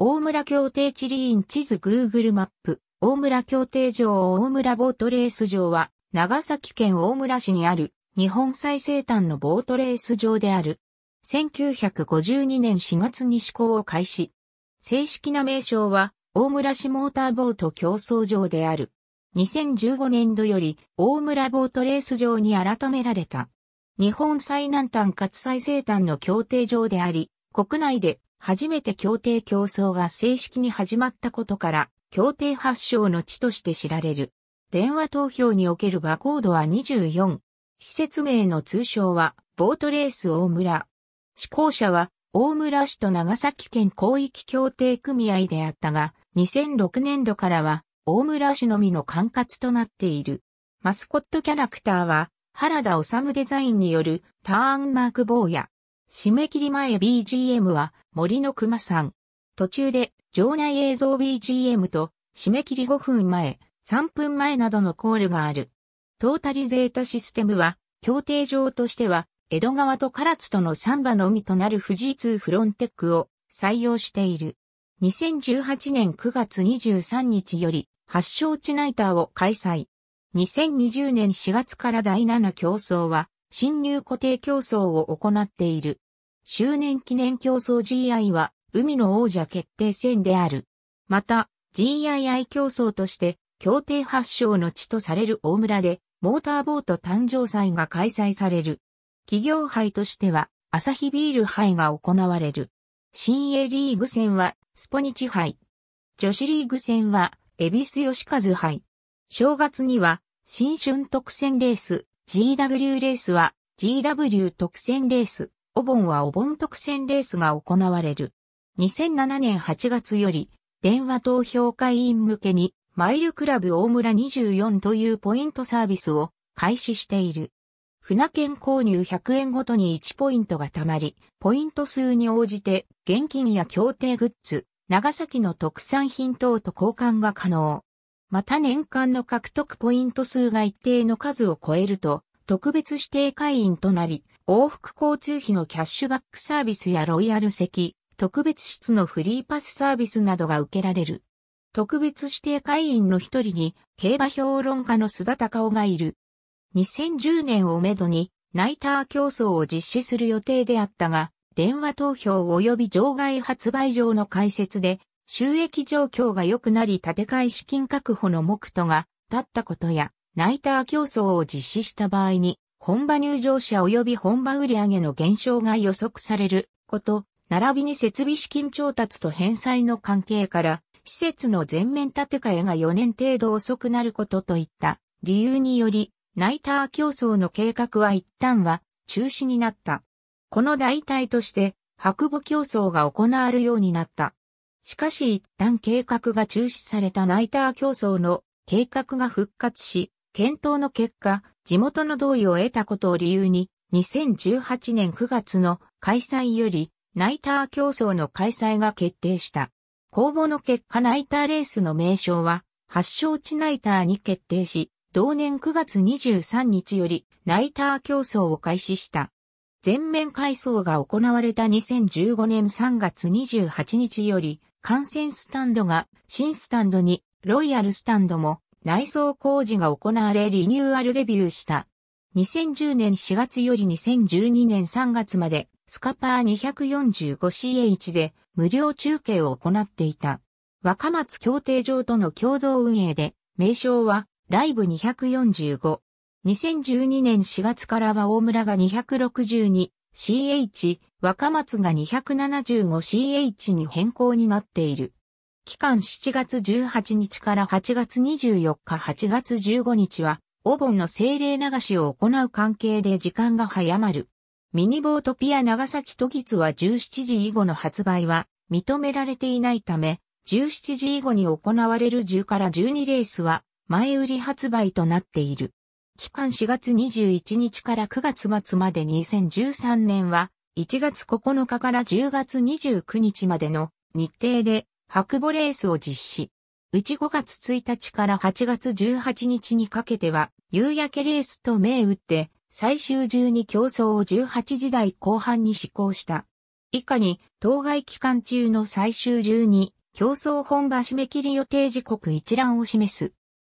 大村協定地理院地図 Google マップ、大村協定場大村ボートレース場は、長崎県大村市にある、日本最西端のボートレース場である。1952年4月に施行を開始。正式な名称は、大村市モーターボート競争場である。2015年度より、大村ボートレース場に改められた。日本最南端かつ最西端の協定場であり、国内で初めて協定競争が正式に始まったことから、協定発祥の地として知られる。電話投票におけるバコードは24。施設名の通称は、ボートレース大村。志行者は、大村市と長崎県広域協定組合であったが、2006年度からは、大村市のみの管轄となっている。マスコットキャラクターは、原田治デザインによるターンマーク坊や。締め切り前 BGM は森の熊さん。途中で場内映像 BGM と締め切り5分前、3分前などのコールがある。トータリゼータシステムは協定上としては江戸川と唐津とのン馬のみとなる富士通フロンテックを採用している。2018年9月23日より発祥地ナイターを開催。2020年4月から第7競争は新入固定競争を行っている。周年記念競争 GI は、海の王者決定戦である。また、GII 競争として、協定発祥の地とされる大村で、モーターボート誕生祭が開催される。企業杯としては、アサヒビール杯が行われる。新 A リーグ戦は、スポニチ杯。女子リーグ戦は、エビス吉和杯。正月には、新春特選レース、GW レースは GW 特選レース、お盆はお盆特選レースが行われる。2007年8月より電話投票会員向けにマイルクラブ大村24というポイントサービスを開始している。船券購入100円ごとに1ポイントが貯まり、ポイント数に応じて現金や協定グッズ、長崎の特産品等と交換が可能。また年間の獲得ポイント数が一定の数を超えると、特別指定会員となり、往復交通費のキャッシュバックサービスやロイヤル席、特別室のフリーパスサービスなどが受けられる。特別指定会員の一人に、競馬評論家の須田隆夫がいる。2010年をめどに、ナイター競争を実施する予定であったが、電話投票及び場外発売場の開設で、収益状況が良くなり建て替え資金確保の目途が立ったことや、ナイター競争を実施した場合に、本場入場者及び本場売上の減少が予測されること、並びに設備資金調達と返済の関係から、施設の全面建て替えが4年程度遅くなることといった理由により、ナイター競争の計画は一旦は中止になった。この代替として、白母競争が行われるようになった。しかし一旦計画が中止されたナイター競争の計画が復活し、検討の結果、地元の同意を得たことを理由に、2018年9月の開催より、ナイター競争の開催が決定した。公募の結果ナイターレースの名称は、発祥地ナイターに決定し、同年9月23日よりナイター競争を開始した。全面改装が行われた2015年3月28日より、観戦スタンドが新スタンドにロイヤルスタンドも内装工事が行われリニューアルデビューした。2010年4月より2012年3月までスカパー 245CH で無料中継を行っていた。若松協定場との共同運営で名称はライブ245。2012年4月からは大村が 262CH、若松が 275CH に変更になっている。期間7月18日から8月24日8月15日は、お盆の精霊流しを行う関係で時間が早まる。ミニボートピア長崎都議ツは17時以後の発売は認められていないため、17時以後に行われる10から12レースは前売り発売となっている。期間4月21日から9月末まで2013年は1月9日から10月29日までの日程で白母レースを実施。うち5月1日から8月18日にかけては、夕焼けレースと銘打って、最終中に競争を18時代後半に施行した。以下に、当該期間中の最終中に、競争本場締め切り予定時刻一覧を示す。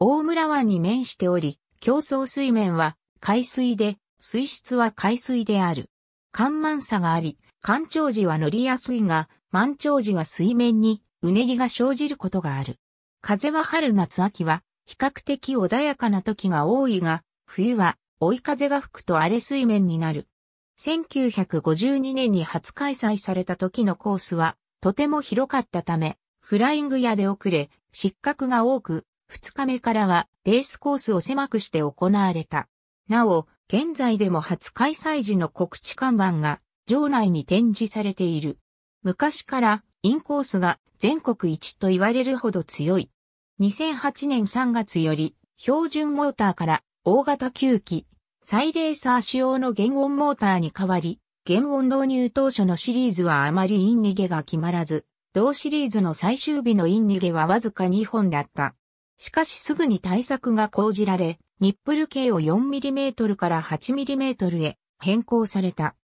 大村湾に面しており、競争水面は海水で、水質は海水である。干満差があり、干潮時は乗りやすいが、満潮時は水面にうねりが生じることがある。風は春夏秋は比較的穏やかな時が多いが、冬は追い風が吹くと荒れ水面になる。1952年に初開催された時のコースはとても広かったため、フライングやで遅れ、失格が多く、2日目からはレースコースを狭くして行われた。なお、現在でも初開催時の告知看板が場内に展示されている。昔からインコースが全国一と言われるほど強い。2008年3月より、標準モーターから大型吸機、サイレーサー仕様の原音モーターに変わり、原音導入当初のシリーズはあまりイン逃げが決まらず、同シリーズの最終日のイン逃げはわずか2本だった。しかしすぐに対策が講じられ、ニップル径を 4mm から 8mm へ変更された。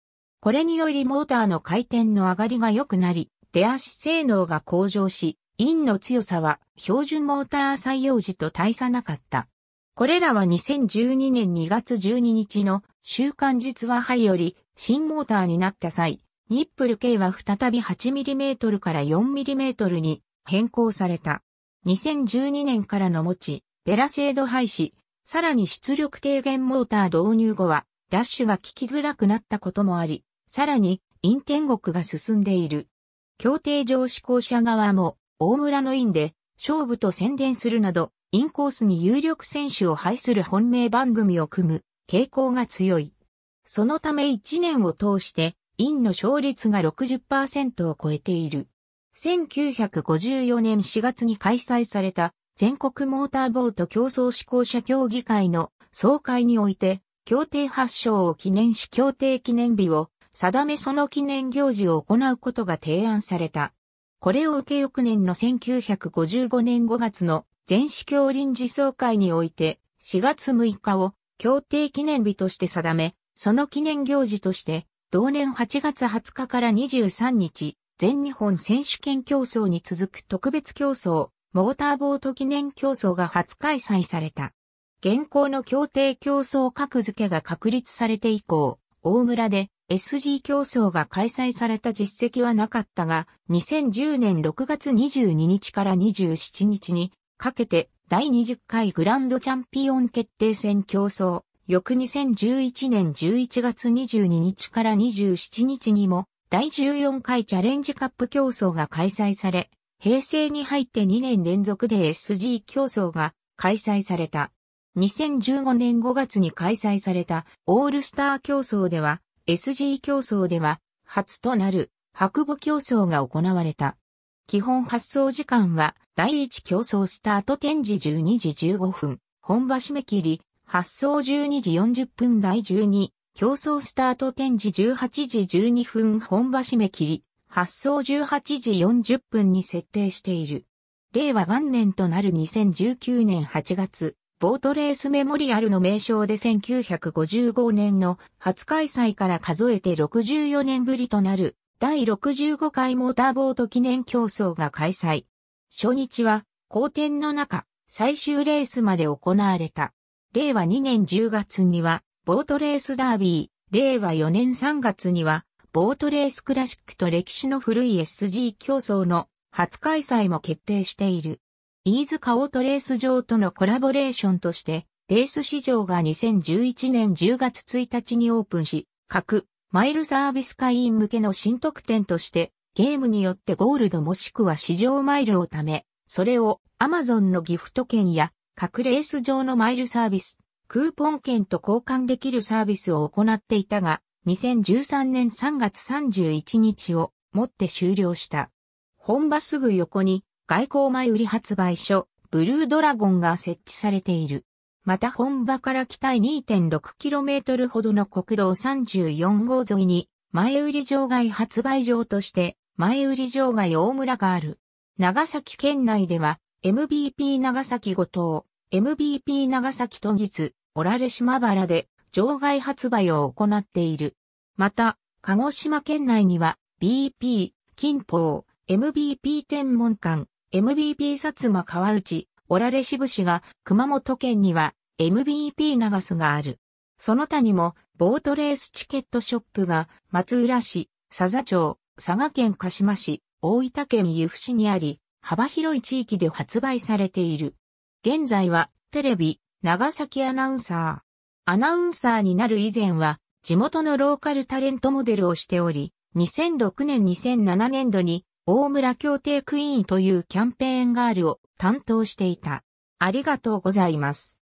これによりモーターの回転の上がりが良くなり、手足性能が向上し、インの強さは標準モーター採用時と大差なかった。これらは2012年2月12日の週刊実話杯より新モーターになった際、ニップル系は再び 8mm から 4mm に変更された。2012年からの持ち、ベラ制度廃止、さらに出力低減モーター導入後は、ダッシュが効きづらくなったこともあり、さらに、陰天国が進んでいる。協定上志向者側も、大村の院で、勝負と宣伝するなど、インコースに有力選手を配する本命番組を組む傾向が強い。そのため1年を通して、院の勝率が60%を超えている。1954年4月に開催された全国モーターボート競争志向者協議会の総会において、協定発祥を記念し協定記念日を定めその記念行事を行うことが提案された。これを受け翌年の1955年5月の全市教臨時総会において4月6日を協定記念日として定め、その記念行事として同年8月20日から23日、全日本選手権競争に続く特別競争、モーターボート記念競争が初開催された。現行の協定競争格付けが確立されて以降、大村で SG 競争が開催された実績はなかったが、2010年6月22日から27日にかけて第20回グランドチャンピオン決定戦競争、翌2011年11月22日から27日にも第14回チャレンジカップ競争が開催され、平成に入って2年連続で SG 競争が開催された。2015年5月に開催されたオールスター競争では SG 競争では、初となる白母競争が行われた。基本発送時間は、第1競争スタート展示12時15分、本場締め切り、発送12時40分第12、競争スタート展示18時12分本場締め切り、発送18時40分に設定している。令和元年となる2019年8月、ボートレースメモリアルの名称で1955年の初開催から数えて64年ぶりとなる第65回モーターボート記念競争が開催。初日は好天の中最終レースまで行われた。令和2年10月にはボートレースダービー、令和4年3月にはボートレースクラシックと歴史の古い SG 競争の初開催も決定している。ズカオートレース場とのコラボレーションとして、レース市場が2011年10月1日にオープンし、各マイルサービス会員向けの新特典として、ゲームによってゴールドもしくは市場マイルを貯め、それを Amazon のギフト券や各レース場のマイルサービス、クーポン券と交換できるサービスを行っていたが、2013年3月31日をもって終了した。本場すぐ横に外交前売り発売所、ブルードラゴンが設置されている。また本場から北 2.6km ほどの国道34号沿いに、前売り場外発売場として、前売り場外大村がある。長崎県内では、MVP 長崎五島、MVP 長崎都立、オラレ島原で、場外発売を行っている。また、鹿児島県内には、BP、金峰、MVP 天文館、MVP 薩摩川内、オラレ渋部氏が熊本県には MVP 長須がある。その他にも、ボートレースチケットショップが松浦市、佐々町、佐賀県鹿島市、大分県由布市にあり、幅広い地域で発売されている。現在はテレビ、長崎アナウンサー。アナウンサーになる以前は地元のローカルタレントモデルをしており、2006年2007年度に大村協定クイーンというキャンペーンガールを担当していた。ありがとうございます。